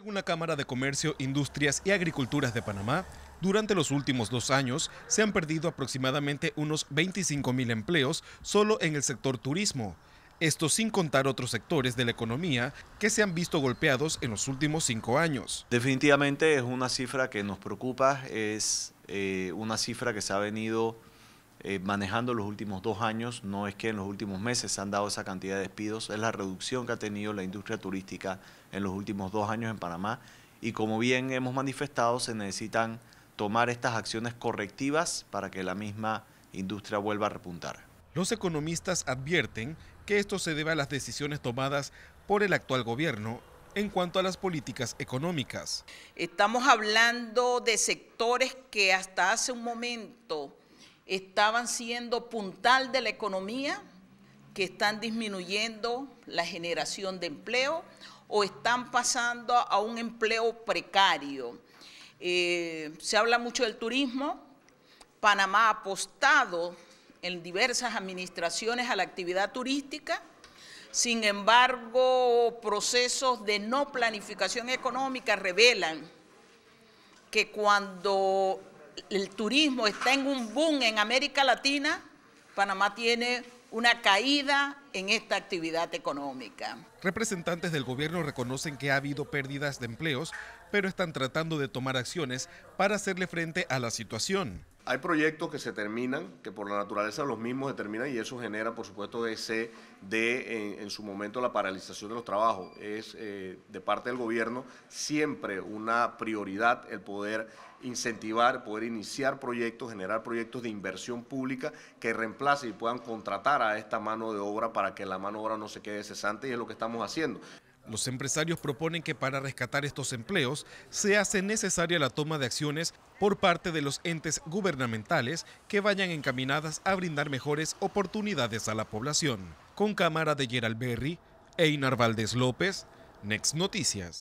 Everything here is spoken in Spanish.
Según la Cámara de Comercio, Industrias y Agriculturas de Panamá, durante los últimos dos años se han perdido aproximadamente unos 25 empleos solo en el sector turismo. Esto sin contar otros sectores de la economía que se han visto golpeados en los últimos cinco años. Definitivamente es una cifra que nos preocupa, es eh, una cifra que se ha venido eh, manejando los últimos dos años. No es que en los últimos meses se han dado esa cantidad de despidos, es la reducción que ha tenido la industria turística en los últimos dos años en Panamá. Y como bien hemos manifestado, se necesitan tomar estas acciones correctivas para que la misma industria vuelva a repuntar. Los economistas advierten que esto se debe a las decisiones tomadas por el actual gobierno en cuanto a las políticas económicas. Estamos hablando de sectores que hasta hace un momento estaban siendo puntal de la economía, que están disminuyendo la generación de empleo o están pasando a un empleo precario. Eh, se habla mucho del turismo. Panamá ha apostado en diversas administraciones a la actividad turística. Sin embargo, procesos de no planificación económica revelan que cuando el turismo está en un boom en América Latina, Panamá tiene una caída en esta actividad económica. Representantes del gobierno reconocen que ha habido pérdidas de empleos, pero están tratando de tomar acciones para hacerle frente a la situación. Hay proyectos que se terminan, que por la naturaleza los mismos se terminan y eso genera, por supuesto, ese de en, su momento la paralización de los trabajos. Es eh, de parte del gobierno siempre una prioridad el poder incentivar, poder iniciar proyectos, generar proyectos de inversión pública que reemplace y puedan contratar a esta mano de obra para que la mano de obra no se quede cesante y es lo que estamos haciendo. Los empresarios proponen que para rescatar estos empleos se hace necesaria la toma de acciones por parte de los entes gubernamentales que vayan encaminadas a brindar mejores oportunidades a la población. Con cámara de Gerald Berry, Einar Valdés López, Next Noticias.